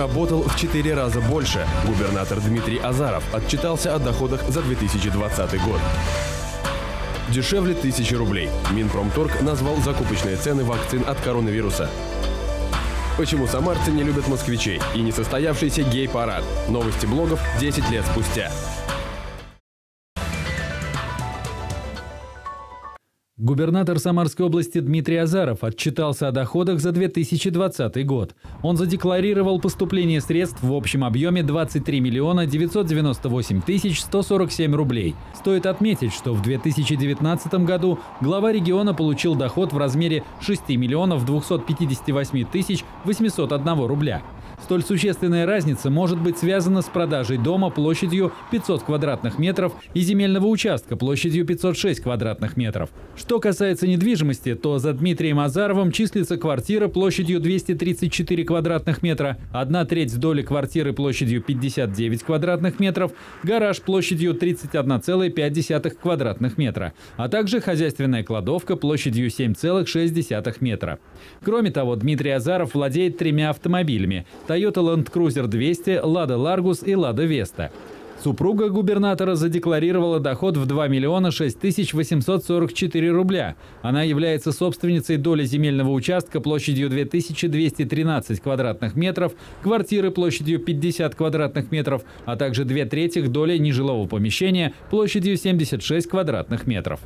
заработал в 4 раза больше. Губернатор Дмитрий Азаров отчитался о доходах за 2020 год дешевле тысячи рублей. Минпромторг назвал закупочные цены вакцин от коронавируса. Почему самарцы не любят москвичей и несостоявшийся гей-парад? Новости блогов 10 лет спустя. Губернатор Самарской области Дмитрий Азаров отчитался о доходах за 2020 год. Он задекларировал поступление средств в общем объеме 23 миллиона 998 тысяч 147 рублей. Стоит отметить, что в 2019 году глава региона получил доход в размере 6 миллионов 258 тысяч 801 рубля. Столь существенная разница может быть связана с продажей дома площадью 500 квадратных метров и земельного участка площадью 506 квадратных метров. Что касается недвижимости, то за Дмитрием Азаровым числится квартира площадью 234 квадратных метра, одна треть доли квартиры площадью 59 квадратных метров, гараж площадью 31,5 квадратных метра, а также хозяйственная кладовка площадью 7,6 метра. Кроме того, Дмитрий Азаров владеет тремя автомобилями – Toyota Land Cruiser 200, Lada Largus и Lada Vesta. Супруга губернатора задекларировала доход в 2 миллиона 6 тысяч 844 рубля. Она является собственницей доли земельного участка площадью 2213 квадратных метров, квартиры площадью 50 квадратных метров, а также две трети доли нежилого помещения площадью 76 квадратных метров.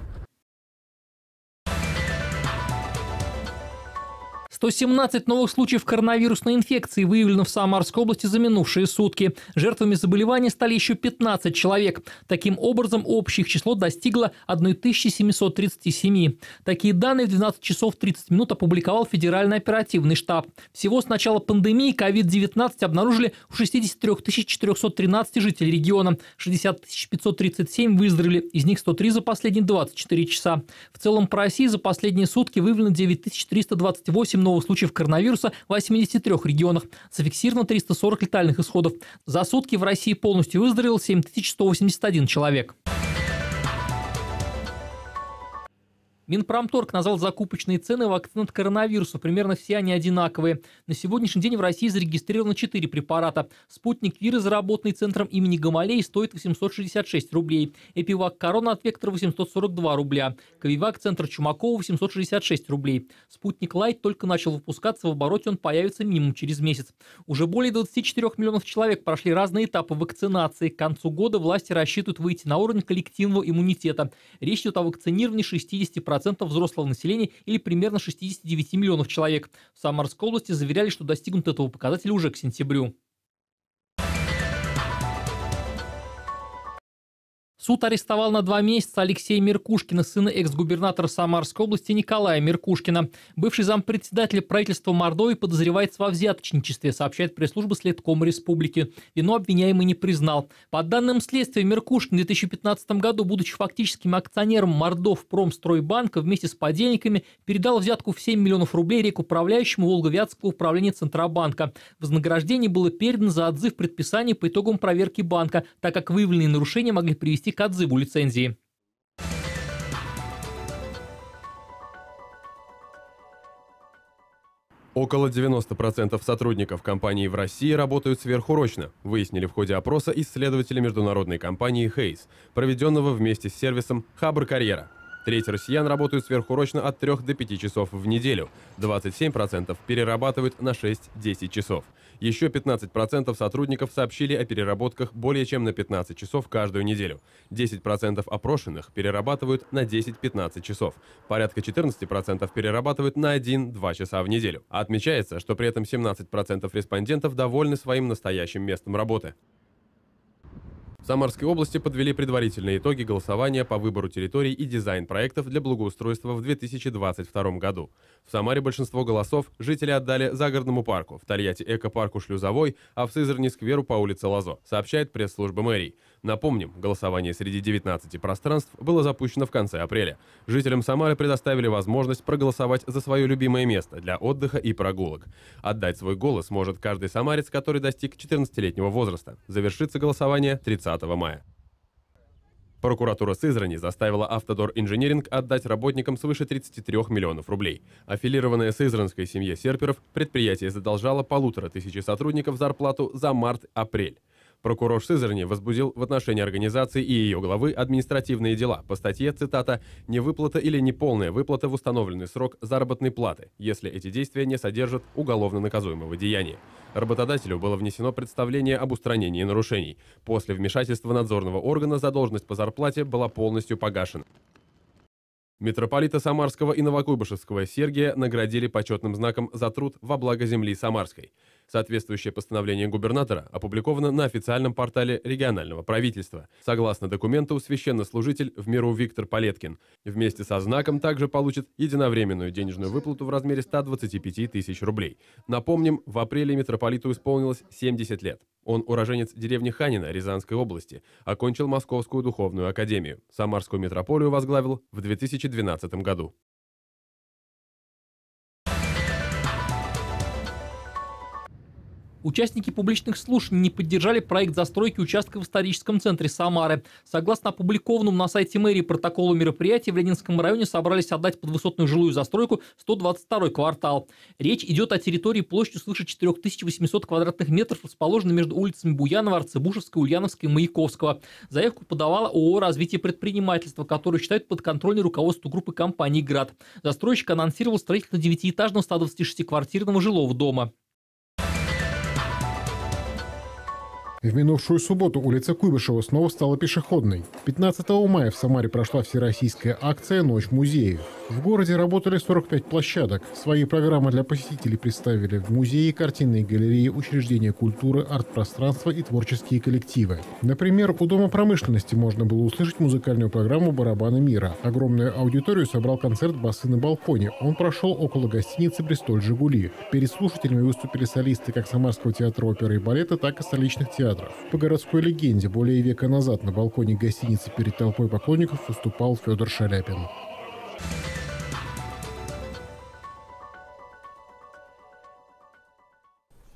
117 новых случаев коронавирусной инфекции выявлено в Самарской области за минувшие сутки. Жертвами заболевания стали еще 15 человек. Таким образом, общее их число достигло 1737. Такие данные в 12 часов 30 минут опубликовал Федеральный оперативный штаб. Всего с начала пандемии COVID-19 обнаружили у 63 413 жителей региона. 60 537 выздоровели, из них 103 за последние 24 часа. В целом по России за последние сутки выявлено 9328 новых новых случаев коронавируса в 83 регионах. Зафиксировано 340 летальных исходов. За сутки в России полностью выздоровел 7181 человек. Минпромторг назвал закупочные цены вакцин от коронавируса. Примерно все они одинаковые. На сегодняшний день в России зарегистрировано 4 препарата. Спутник Вир, разработанный центром имени Гамалей, стоит 866 рублей. Эпивак Корона от Вектора 842 рубля. Ковивак центр Чумакова 866 рублей. Спутник Лайт только начал выпускаться, в обороте он появится минимум через месяц. Уже более 24 миллионов человек прошли разные этапы вакцинации. К концу года власти рассчитывают выйти на уровень коллективного иммунитета. Речь идет о вакцинировании 60% 40% взрослого населения или примерно 69 миллионов человек. В Самарской области заверяли, что достигнут этого показателя уже к сентябрю. Суд арестовал на два месяца Алексея Меркушкина, сына экс-губернатора Самарской области Николая Меркушкина. Бывший зампредседатель правительства Мордовии подозревается во взяточничестве, сообщает пресс-служба Следком Республики. Вину обвиняемый не признал. По данным следствия, Меркушкин в 2015 году, будучи фактическим акционером Мордов Промстройбанка, вместе с подельниками передал взятку в 7 миллионов рублей рекуправляющему Волговятского управления Центробанка. Вознаграждение было передано за отзыв предписаний по итогам проверки банка, так как выявленные нарушения могли привести к отзыву лицензии. Около 90% сотрудников компании в России работают сверхурочно, выяснили в ходе опроса исследователи международной компании Хейс, проведенного вместе с сервисом Хабр Карьера. Треть россиян работают сверхурочно от 3 до 5 часов в неделю. 27% перерабатывают на 6-10 часов. Еще 15% сотрудников сообщили о переработках более чем на 15 часов каждую неделю. 10% опрошенных перерабатывают на 10-15 часов. Порядка 14% перерабатывают на 1-2 часа в неделю. Отмечается, что при этом 17% респондентов довольны своим настоящим местом работы. В Самарской области подвели предварительные итоги голосования по выбору территорий и дизайн проектов для благоустройства в 2022 году. В Самаре большинство голосов жители отдали загородному парку, в Тольятти – экопарку Шлюзовой, а в Сызрани – скверу по улице Лазо, сообщает пресс-служба мэрии. Напомним, голосование среди 19 пространств было запущено в конце апреля. Жителям Самары предоставили возможность проголосовать за свое любимое место для отдыха и прогулок. Отдать свой голос может каждый самарец, который достиг 14-летнего возраста. Завершится голосование 30 мая. Прокуратура Сызрани заставила «Автодор Инжиниринг» отдать работникам свыше 33 миллионов рублей. Аффилированная сызранской семье серперов предприятие задолжало полутора тысячи сотрудников зарплату за март-апрель. Прокурор Сызрани возбудил в отношении организации и ее главы административные дела по статье, цитата, «невыплата или неполная выплата в установленный срок заработной платы, если эти действия не содержат уголовно наказуемого деяния». Работодателю было внесено представление об устранении нарушений. После вмешательства надзорного органа задолженность по зарплате была полностью погашена. Митрополита Самарского и Новокуйбышевского Сергия наградили почетным знаком за труд во благо земли Самарской. Соответствующее постановление губернатора опубликовано на официальном портале регионального правительства. Согласно документу, священнослужитель в миру Виктор Палеткин вместе со знаком также получит единовременную денежную выплату в размере 125 тысяч рублей. Напомним, в апреле митрополиту исполнилось 70 лет. Он уроженец деревни Ханина Рязанской области, окончил Московскую духовную академию. Самарскую митрополию возглавил в 2012 году. Участники публичных слушаний не поддержали проект застройки участка в историческом центре Самары. Согласно опубликованному на сайте мэрии протоколу мероприятия, в Ленинском районе собрались отдать под высотную жилую застройку 122 квартал. Речь идет о территории площадью свыше 4800 квадратных метров, расположенной между улицами Буянова, Арцебушевской, Ульяновской и Маяковского. Заявку подавала ООО «Развитие предпринимательства», которую считают подконтрольной руководству группы компаний «Град». Застройщик анонсировал строительство девятиэтажного 126-квартирного жилого дома. В минувшую субботу улица Куйбышева снова стала пешеходной. 15 мая в Самаре прошла всероссийская акция «Ночь музеев». В городе работали 45 площадок. Свои программы для посетителей представили в музеи, картинные галереи, учреждения культуры, арт-пространства и творческие коллективы. Например, у Дома промышленности можно было услышать музыкальную программу «Барабаны мира». Огромную аудиторию собрал концерт «Басы на балконе». Он прошел около гостиницы «Бристоль Жигули». Перед слушателями выступили солисты как Самарского театра оперы и балета, так и столичных театров метров. По городской легенде, более века назад на балконе гостиницы перед толпой поклонников выступал Федор Шаляпин.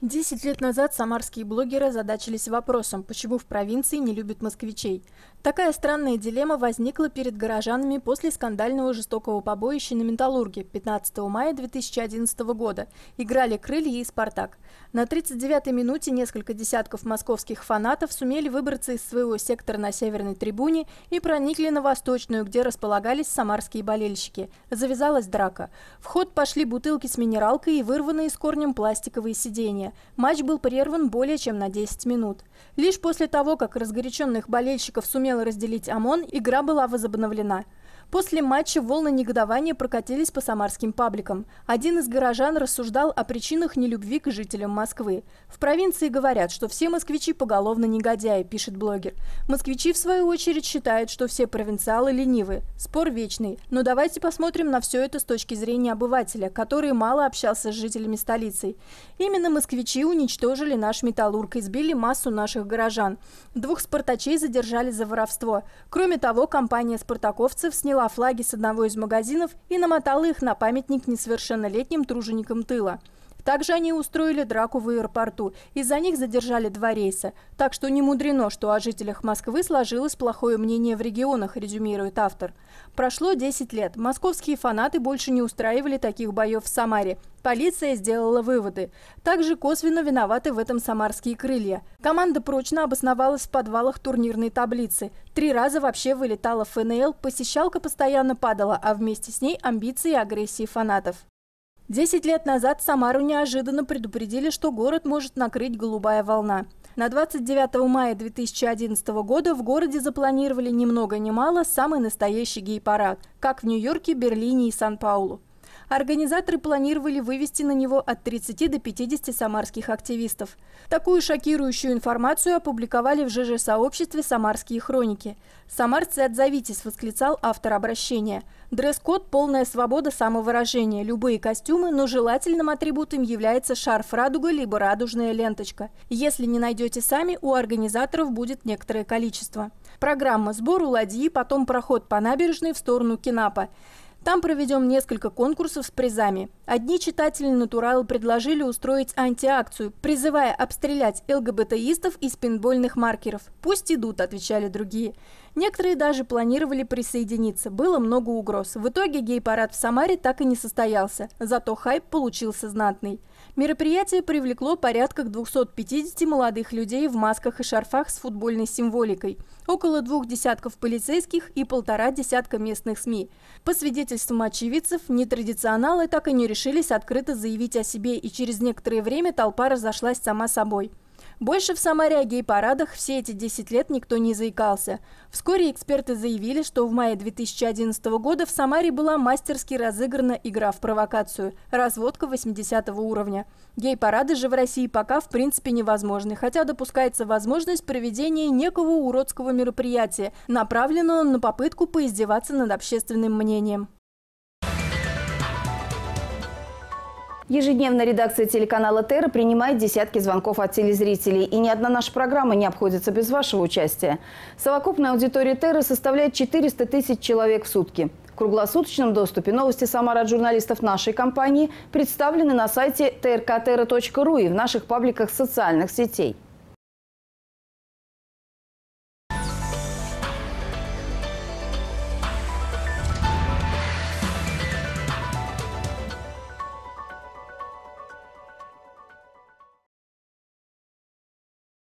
Десять лет назад самарские блогеры задачились вопросом, почему в провинции не любят москвичей. Такая странная дилемма возникла перед горожанами после скандального жестокого побоища на Металлурге 15 мая 2011 года. Играли «Крылья» и «Спартак». На 39-й минуте несколько десятков московских фанатов сумели выбраться из своего сектора на северной трибуне и проникли на восточную, где располагались самарские болельщики. Завязалась драка. В ход пошли бутылки с минералкой и вырванные с корнем пластиковые сиденья матч был прерван более чем на 10 минут. Лишь после того, как разгоряченных болельщиков сумел разделить ОМОН, игра была возобновлена – После матча волны негодования прокатились по самарским пабликам. Один из горожан рассуждал о причинах нелюбви к жителям Москвы. В провинции говорят, что все москвичи поголовно негодяи, пишет блогер. Москвичи, в свою очередь, считают, что все провинциалы ленивы. Спор вечный. Но давайте посмотрим на все это с точки зрения обывателя, который мало общался с жителями столицы. Именно москвичи уничтожили наш металлург и сбили массу наших горожан. Двух спартачей задержали за воровство. Кроме того, компания спартаковцев сняла взяла флаги с одного из магазинов и намотала их на памятник несовершеннолетним труженикам тыла. Также они устроили драку в аэропорту. Из-за них задержали два рейса. Так что не мудрено, что о жителях Москвы сложилось плохое мнение в регионах, резюмирует автор. Прошло 10 лет. Московские фанаты больше не устраивали таких боев в Самаре. Полиция сделала выводы. Также косвенно виноваты в этом самарские крылья. Команда прочно обосновалась в подвалах турнирной таблицы. Три раза вообще вылетала в ФНЛ, посещалка постоянно падала, а вместе с ней амбиции и агрессии фанатов. Десять лет назад Самару неожиданно предупредили, что город может накрыть голубая волна. На 29 мая 2011 года в городе запланировали ни много ни мало самый настоящий гей-парад, как в Нью-Йорке, Берлине и Сан-Паулу. Организаторы планировали вывести на него от 30 до 50 самарских активистов. Такую шокирующую информацию опубликовали в ЖЖ-сообществе «Самарские хроники». «Самарцы, отзовитесь!» – восклицал автор обращения. Дресс-код – полная свобода самовыражения, любые костюмы, но желательным атрибутом является шарф-радуга либо радужная ленточка. Если не найдете сами, у организаторов будет некоторое количество. Программа – сбор у ладьи, потом проход по набережной в сторону Кинапа. Там проведем несколько конкурсов с призами. Одни читатели «Натурала» предложили устроить антиакцию, призывая обстрелять ЛГБТистов из пинбольных маркеров. «Пусть идут», – отвечали другие. Некоторые даже планировали присоединиться. Было много угроз. В итоге гей-парад в Самаре так и не состоялся. Зато хайп получился знатный. Мероприятие привлекло порядка 250 молодых людей в масках и шарфах с футбольной символикой, около двух десятков полицейских и полтора десятка местных СМИ. По свидетельствам очевидцев, нетрадиционалы так и не решились открыто заявить о себе, и через некоторое время толпа разошлась сама собой. Больше в Самаряге и парадах все эти 10 лет никто не заикался. Вскоре эксперты заявили, что в мае 2011 года в Самаре была мастерски разыграна игра в провокацию – разводка 80 уровня. Гей-парады же в России пока в принципе невозможны, хотя допускается возможность проведения некого уродского мероприятия, направленного на попытку поиздеваться над общественным мнением. Ежедневно редакция телеканала «Терра» принимает десятки звонков от телезрителей. И ни одна наша программа не обходится без вашего участия. Совокупная аудитория «Терра» составляет 400 тысяч человек в сутки. В круглосуточном доступе новости Самара от журналистов нашей компании представлены на сайте trktera.ru и в наших пабликах социальных сетей.